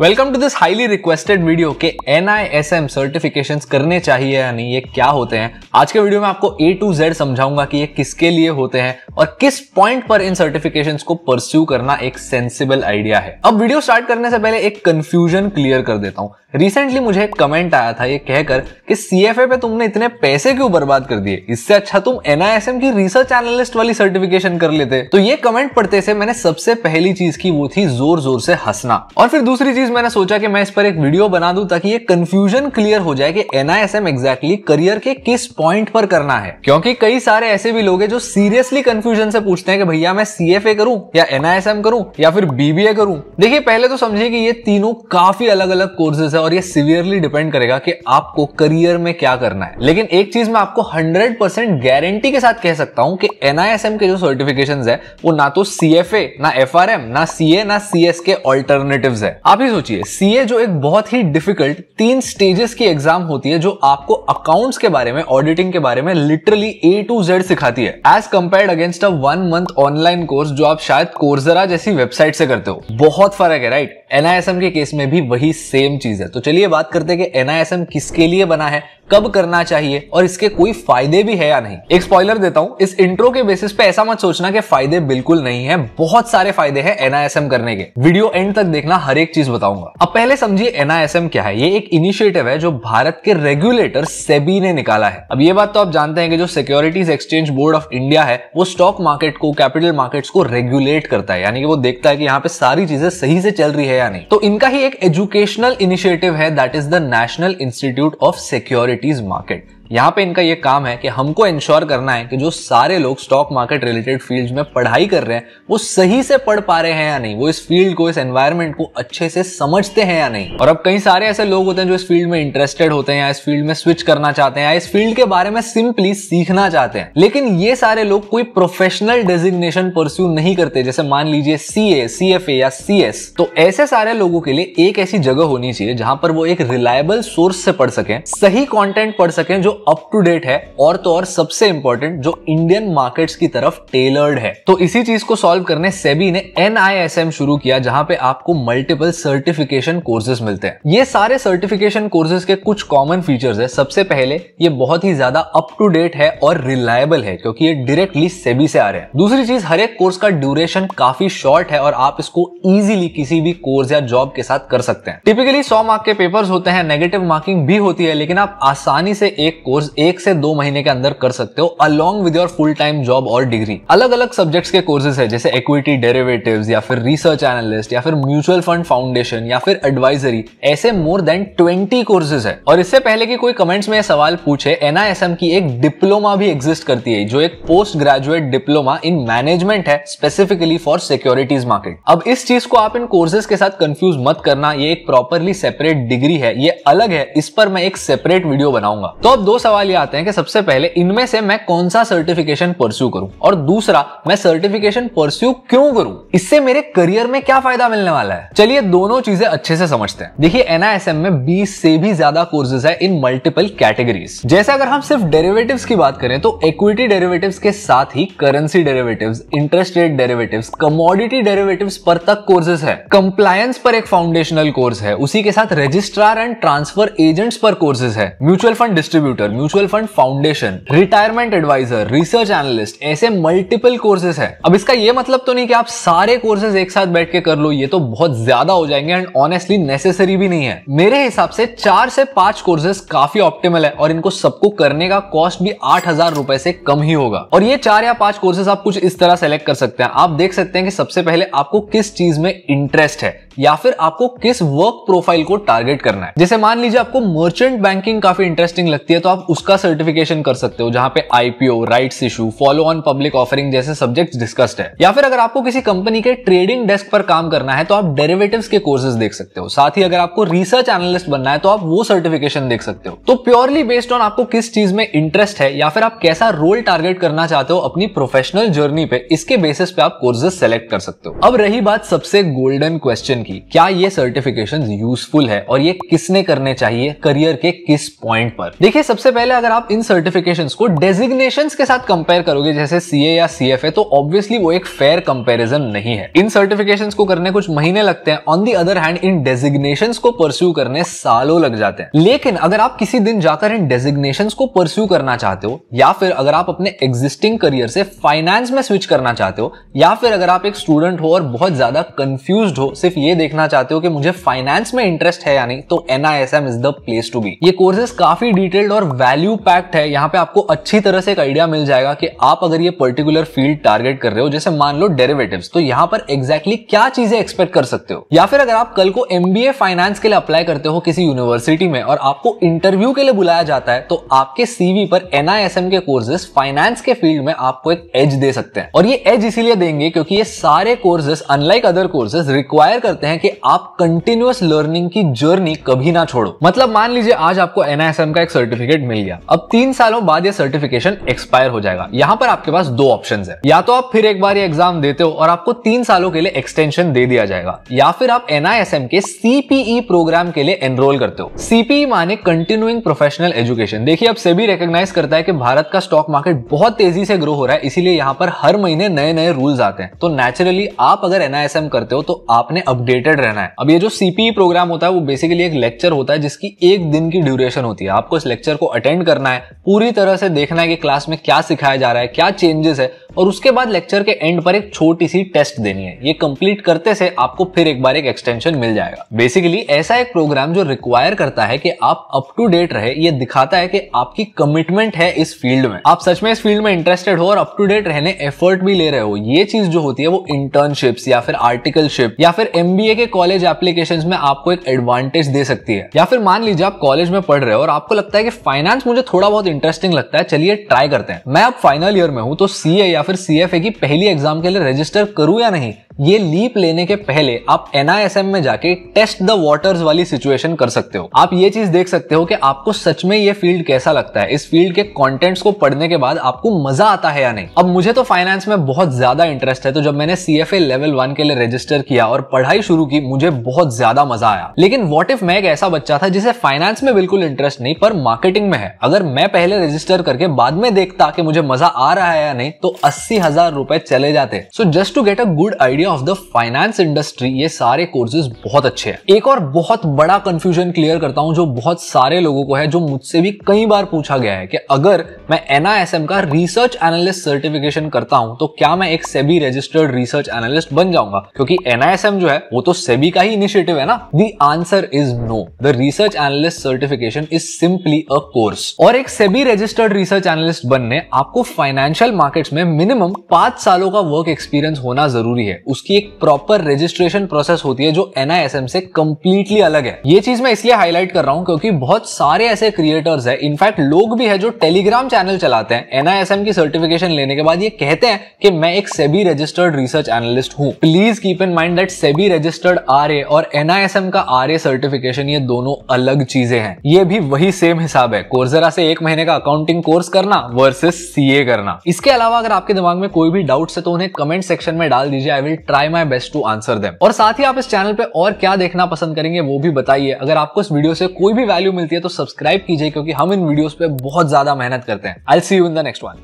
welcome to this highly requested video के N I S M certification करने चाहिए या नहीं ये क्या होते हैं आज के वीडियो में आपको ए टू जेड समझाऊंगा कि ये किसके लिए होते हैं और किस पॉइंट पर इन सर्टिफिकेशन को परस्यू करना एक सेंसिबल आइडिया है अब वीडियो स्टार्ट करने से पहले एक कंफ्यूजन क्लियर कर देता हूँ रिसेंटली मुझे एक कमेंट आया था ये कहकर कि सी एफ ए पे तुमने इतने पैसे क्यों बर्बाद कर दिए इससे अच्छा तुम एन आई एस एम की रिसर्च एनालिस्ट वाली सर्टिफिकेशन कर लेते तो ये कमेंट पढ़ते से मैंने सबसे पहली चीज की वो थी जोर जोर से हंसना और फिर दूसरी चीज चीज मैंने सोचा कि मैं इस पर एक वीडियो बना दूं ताकि ये कंफ्यूजन क्लियर हो जाए कि एनआईएसएम एग्जैक्टली करियर के किस पॉइंट पर करना है क्योंकि कई सारे ऐसे भी लोग हैं जो सीरियसली कंफ्यूजन से पूछते हैं कि भैया मैं सीएफए करूं या एनआईएसएम करूं या फिर बीबीए करूं देखिए पहले तो समझिए कि ये तीनों काफी अलग अलग कोर्सेज है और ये सिवियरली डिपेंड करेगा कि आपको करियर में क्या करना है लेकिन एक चीज मैं आपको हंड्रेड परसेंट गारंटी के साथ कह सकता हूं कि एनआईएसएम के जो सर्टिफिकेशन है वो ना तो सीएफए ना एफ ना सीए ना सीएस के ऑल्टरनेटिव है आप इस सोचिए सीए जो एक बहुत ही डिफिकल्ट तीन स्टेजेस की एग्जाम होती है जो आपको अकाउंट्स के बारे में ऑडिटिंग के बारे में लिटरली ए टू जेड सिखाती है as compare against a one month online course जो आप शायद कोर्सरा जैसी वेबसाइट से करते हो बहुत फर्क है राइट एनआईएसएम के केस में भी वही सेम चीज है तो चलिए बात करते हैं कि एनआईएसएम किसके लिए बना है कब करना चाहिए और इसके कोई फायदे भी है या नहीं एक स्पॉइलर देता हूँ इस इंट्रो के बेसिस पे ऐसा मत सोचना कि फायदे बिल्कुल नहीं है बहुत सारे फायदे हैं एनआईएसएम करने के वीडियो एंड तक देखना हर एक चीज बताऊंगा अब पहले समझिए एनआईएसएम क्या है ये एक इनिशिएटिव है जो भारत के रेगुलेटर सेबी ने निकाला है अब ये बात तो आप जानते हैं कि जो securities exchange board of India है वो स्टॉक मार्केट को कैपिटल मार्केट को रेगुलेट करता है यानी कि वो देखता है कि यहाँ पे सारी चीजें सही से चल रही है या नहीं तो इनका ही एक एजुकेशनल इनिशिएटिव है that is the national institute of security securities market यहाँ पे इनका ये काम है कि हमको इंश्योर करना है कि जो सारे लोग स्टॉक मार्केट रिलेटेड फील्ड में पढ़ाई कर रहे हैं वो सही से पढ़ पा रहे हैं या नहीं वो इस फील्ड को इस एनवायरमेंट को अच्छे से समझते हैं या नहीं और अब कई सारे ऐसे लोग होते हैं जो इस फील्ड में इंटरेस्टेड होते हैं या इस फील्ड में स्विच करना चाहते हैं या इस फील्ड के बारे में सिंपली सीखना चाहते हैं लेकिन ये सारे लोग कोई प्रोफेशनल डेजिग्नेशन परस्यू नहीं करते जैसे मान लीजिए सी ए सी एफ ए या सी एस तो ऐसे सारे लोगों के लिए एक ऐसी जगह होनी चाहिए जहां पर वो एक रिलायबल सोर्स से पढ़ सकें सही कॉन्टेंट पढ़ सकें जो अप टू डेट है और तो और सबसे इंपॉर्टेंट जो इंडियन मार्केट्स की तरफ टेलर्ड है तो इसी चीज को सॉल्व करने सेबी ने एन शुरू किया जहां पे आपको मल्टीपल सर्टिफिकेशन कोर्सेज मिलते हैं ये सारे सर्टिफिकेशन कोर्सेज के कुछ कॉमन फीचर्स है सबसे पहले ये बहुत ही ज्यादा अप टू डेट है और रिलायबल है क्योंकि ये डायरेक्टली सेबी से आ रहे हैं दूसरी चीज हर एक कोर्स का ड्यूरेशन काफी शॉर्ट है और आप इसको इजिली किसी भी कोर्स या जॉब के साथ कर सकते हैं टिपिकली सौ मार्क के पेपर्स होते हैं नेगेटिव मार्किंग भी होती है लेकिन आप आसानी से एक कोर्स एक से दो महीने के अंदर कर सकते हो along with your full time job और डिग्री अलग अलग सब्जेक्ट्स के कोर्सेज है जैसे इक्विटी डेरेवेटिव या फिर रिसर्च एनालिस्ट या फिर म्यूचुअल फंड फाउंडेशन या फिर एडवाइजरी ऐसे मोर देन ट्वेंटी कोर्सेज है और इससे पहले की कोई कमेंट्स में सवाल पूछे एनआईएसएम की एक डिप्लोमा भी एग्जिस्ट करती है जो एक post graduate diploma in management है स्पेसिफिकली फॉर सिक्योरिटीज मार्केट अब इस चीज को आप इन कोर्सेज के साथ कंफ्यूज मत करना ये एक प्रॉपरली सेपरेट डिग्री है ये अलग है इस पर मैं एक सेपरेट वीडियो बनाऊंगा तो अब दो सवाल ये आते हैं कि सबसे पहले इनमें से मैं कौन सा सर्टिफिकेशन परस्यू करूं और दूसरा मैं सर्टिफिकेशन परस्यू क्यों करूं इससे मेरे करियर में क्या फायदा मिलने वाला है चलिए दोनों चीजें अच्छे से समझते हैं देखिए एनआईएसएम में 20 से भी ज्यादा कोर्सेज है इन मल्टीपल कैटेगरीज जैसे अगर हम सिर्फ डेरेवेटिव की बात करें तो इक्विटी डेरेवेटिव के साथ ही currency derivative interest rate derivative commodity derivative पर तक कोर्सेज है कंप्लायंस पर एक फाउंडेशनल कोर्स है उसी के साथ रजिस्ट्रार एंड ट्रांसफर एजेंट्स पर कोर्सेज है mutual fund distributor broker mutual fund foundation retirement adviser research analyst ऐसे मल्टीपल कोर्सेज है अब इसका ये मतलब तो नहीं कि आप सारे कोर्सेज एक साथ बैठ के कर लो ये तो बहुत ज्यादा हो जाएंगे एंड ऑनेस्टली नेसेसरी भी नहीं है मेरे हिसाब से चार से पांच कोर्सेज काफी ऑप्टिमल है और इनको सबको करने का कॉस्ट भी आठ रुपए से कम ही होगा और ये चार या पांच कोर्सेज आप कुछ इस तरह सेलेक्ट कर सकते हैं आप देख सकते हैं कि सबसे पहले आपको किस चीज में इंटरेस्ट है या फिर आपको किस वर्क प्रोफाइल को टारगेट करना है जैसे मान लीजिए आपको मर्चेंट बैंकिंग काफी इंटरेस्टिंग लगती है तो आप उसका सर्टिफिकेशन कर सकते हो जहां पे IPO rights issue follow on public offering जैसे सब्जेक्ट्स डिस्कस्ड है या फिर अगर आपको किसी कंपनी के ट्रेडिंग डेस्क पर काम करना है तो आप डेरिवेटिव्स के कोर्सेज देख सकते हो साथ ही अगर आपको रिसर्च एनालिस्ट बनना है तो आप वो सर्टिफिकेशन देख सकते हो तो प्योरली बेस्ड ऑन आपको किस चीज में इंटरेस्ट है या फिर आप कैसा रोल टारगेट करना चाहते हो अपनी प्रोफेशनल जर्नी पे इसके बेसिस पे आप कोर्सेज सेलेक्ट कर सकते हो अब रही बात सबसे गोल्डन क्वेश्चन की क्या ये सर्टिफिकेशन यूजफुल है और ये किसने करने चाहिए करियर के किस पॉइंट पर देखिए सबसे सबसे पहले अगर आप इन सर्टिफिकेशन को डेजिग्नेशन के साथ कंपेयर करोगे जैसे सी या सी तो ऑब्वियसली वो एक फेयर कंपेरिजन नहीं है इन सर्टिफिकेशन को करने कुछ महीने लगते हैं ऑन दी अदर हैंड इन डेजिग्नेशन को परस्यू करने सालों लग जाते हैं लेकिन अगर आप किसी दिन जाकर इन डेजिग्नेशन को परस्यू करना चाहते हो या फिर अगर आप अपने एग्जिस्टिंग करियर से फाइनेंस में स्विच करना चाहते हो या फिर अगर आप एक स्टूडेंट हो और बहुत ज्यादा कंफ्यूज हो सिर्फ ये देखना चाहते हो कि मुझे फाइनेंस में इंटरेस्ट है या नहीं तो NISM is the place to be ये कोर्सेज काफी डिटेल्ड और वैल्यू पैक्ट है यहाँ पे आपको अच्छी तरह से एक आइडिया मिल जाएगा कि आप अगर ये पर्टिकुलर फील्ड टारगेट कर रहे हो जैसे मान लो डेरिवेटिव्स तो यहाँ पर एक्जैक्टली exactly क्या चीजें एक्सपेक्ट कर सकते हो या फिर अगर आप कल को एमबीए फाइनेंस के लिए अप्लाई करते हो किसी यूनिवर्सिटी में और आपको इंटरव्यू के लिए बुलाया जाता है तो आपके सीवी पर एनआईएसएम के कोर्सेज फाइनेंस के फील्ड में आपको एक एज दे सकते हैं और ये एज इसीलिए देंगे क्योंकि ये सारे courses unlike other courses require करते हैं कि आप कंटिन्यूस लर्निंग की जर्नी कभी ना छोड़ो मतलब मान लीजिए आज आपको एनआईएसएम का एक सर्टिफिकेट सर्टिफिकेट मिल गया अब तीन सालों बाद ये सर्टिफिकेशन एक्सपायर हो जाएगा यहाँ पर आपके पास दो ऑप्शन है या तो आप फिर एक बार ये एग्जाम देते हो और आपको तीन सालों के लिए एक्सटेंशन दे दिया जाएगा या फिर आप एनआईएसएम के सीपीई प्रोग्राम e के लिए एनरोल करते हो सीपीई e माने कंटिन्यूइंग प्रोफेशनल एजुकेशन देखिए अब सेबी रिकोगनाइज करता है कि भारत का स्टॉक मार्केट बहुत तेजी से ग्रो हो रहा है इसीलिए यहाँ पर हर महीने नए नए रूल्स आते हैं तो नेचुरली आप अगर एनआईएसएम करते हो तो आपने अपडेटेड रहना है अब ये जो सीपीई प्रोग्राम e होता है वो बेसिकली एक लेक्चर होता है जिसकी एक दिन की ड्यूरेशन होती है आपको इस लेक्चर को अटेंड करना है पूरी तरह से देखना है कि क्लास में क्या सिखाया जा रहा है क्या चेंजेस है और उसके बाद लेक्चर के एंड पर एक छोटी सी टेस्ट देनी है ये कंप्लीट करते से आपको फिर एक बार एक एक्सटेंशन मिल जाएगा बेसिकली ऐसा एक प्रोग्राम जो रिक्वायर करता है कि आप अप टू डेट रहे ये दिखाता है कि आपकी कमिटमेंट है इस फील्ड में आप सच में इस फील्ड में इंटरेस्टेड हो और अप टू डेट रहने एफर्ट भी ले रहे हो ये चीज जो होती है वो इंटर्नशिप्स या फिर आर्टिकलशिप या फिर एमबीए के कॉलेज एप्लीकेशन में आपको एक एडवांटेज दे सकती है या फिर मान लीजिए आप कॉलेज में पढ़ रहे हो और आपको लगता है कि फाइनेंस मुझे थोड़ा बहुत इंटरेस्टिंग लगता है चलिए ट्राई करते हैं मैं अब फाइनल ईयर में हूँ तो सी या या फिर सी की पहली एग्जाम के लिए रजिस्टर करूँ या नहीं ये लीप लेने के पहले आप एनआईएसएम में जाके टेस्ट द वॉटर्स वाली सिचुएशन कर सकते हो आप ये चीज देख सकते हो कि आपको सच में ये फील्ड कैसा लगता है इस फील्ड के कॉन्टेंट्स को पढ़ने के बाद आपको मजा आता है या नहीं अब मुझे तो फाइनेंस में बहुत ज्यादा इंटरेस्ट है तो जब मैंने सी लेवल वन के लिए रजिस्टर किया और पढ़ाई शुरू की मुझे बहुत ज्यादा मजा आया लेकिन वॉट इफ मैं एक ऐसा बच्चा था जिसे फाइनेंस में बिल्कुल इंटरेस्ट नहीं पर मार्केटिंग में है अगर मैं पहले रजिस्टर करके बाद में देखता कि मुझे मजा आ रहा है या नहीं तो अस्सी हजार रुपए चले जाते so just to get a good idea area of the finance industry ये सारे कोर्सेज बहुत अच्छे हैं एक और बहुत बड़ा कंफ्यूजन क्लियर करता हूं जो बहुत सारे लोगों को है जो मुझसे भी कई बार पूछा गया है कि अगर मैं एनआईएसएम का रिसर्च एनालिस्ट सर्टिफिकेशन करता हूं तो क्या मैं एक सेबी रजिस्टर्ड रिसर्च एनालिस्ट बन जाऊंगा क्योंकि एनआईएसएम जो है वो तो सेबी का ही इनिशिएटिव है ना the answer is no the research analyst certification is simply a course और एक सेबी रजिस्टर्ड रिसर्च एनालिस्ट बनने आपको फाइनेंशियल मार्केट्स में मिनिमम पांच सालों का वर्क एक्सपीरियंस होना जरूरी है उसकी एक प्रॉपर रजिस्ट्रेशन प्रोसेस होती है जो एनआईएसएम से कंप्लीटली अलग है ये चीज मैं इसलिए हाईलाइट कर रहा हूँ क्योंकि बहुत सारे ऐसे क्रिएटर्स है इनफैक्ट लोग भी है जो टेलीग्राम चैनल चलाते हैं एनआईएसएम की सर्टिफिकेशन लेने के बाद ये कहते हैं कि मैं एक सेबी रजिस्टर्ड रिसर्च एनालिस्ट हूँ please keep in mind that SEBI registered R और एनआईएसएम का आर सर्टिफिकेशन ये दोनों अलग चीजें हैं ये भी वही सेम हिसाब है कोर्सरा से एक महीने का अकाउंटिंग कोर्स करना वर्सेस सीए करना इसके अलावा अगर आपके दिमाग में कोई भी डाउट्स है तो उन्हें कमेंट सेक्शन में डाल दीजिए I will try my best to answer दे और साथ ही आप इस चैनल पर और क्या देखना पसंद करेंगे वो भी बताइए अगर आपको इस वीडियो से कोई भी वैल्यू मिलती है तो सब्सक्राइब कीजिए क्योंकि हम इन वीडियो पे बहुत ज्यादा मेहनत करते हैं I see you in the next one